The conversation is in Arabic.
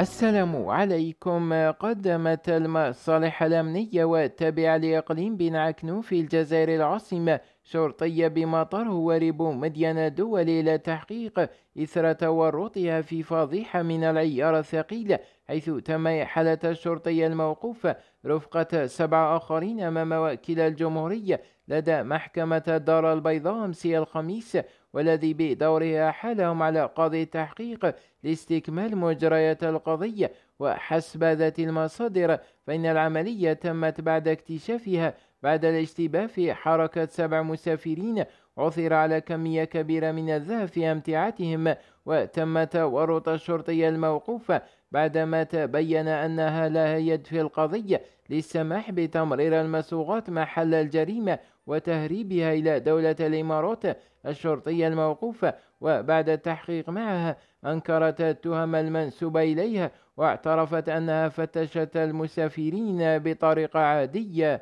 السلام عليكم قدمت المصالح الأمنية والتابعة لإقليم بن عكنو في الجزائر العاصمة شرطية بمطار هوارب مدينة دولي إلى تحقيق إثر تورطها في فضيحة من العيارة الثقيلة حيث تم إحالة الشرطي الموقوف رفقة سبعة آخرين أمام وكيل الجمهورية لدى محكمة الدار البيضاء أمس الخميس والذي بدوره أحالهم على قاضي التحقيق لاستكمال مجريات القضية وحسب ذات المصادر فإن العملية تمت بعد اكتشافها بعد الاشتباه في حركة سبع مسافرين عثر على كمية كبيرة من الذهب في أمتعتهم وتم تورط الشرطي الموقوف بعدما تبين أنها لها يد في القضية للسماح بتمرير المسوغات محل الجريمة وتهريبها إلى دولة الإمارات الشرطية الموقوفة وبعد التحقيق معها أنكرت التهم المنسوبة إليها واعترفت أنها فتشت المسافرين بطريقة عادية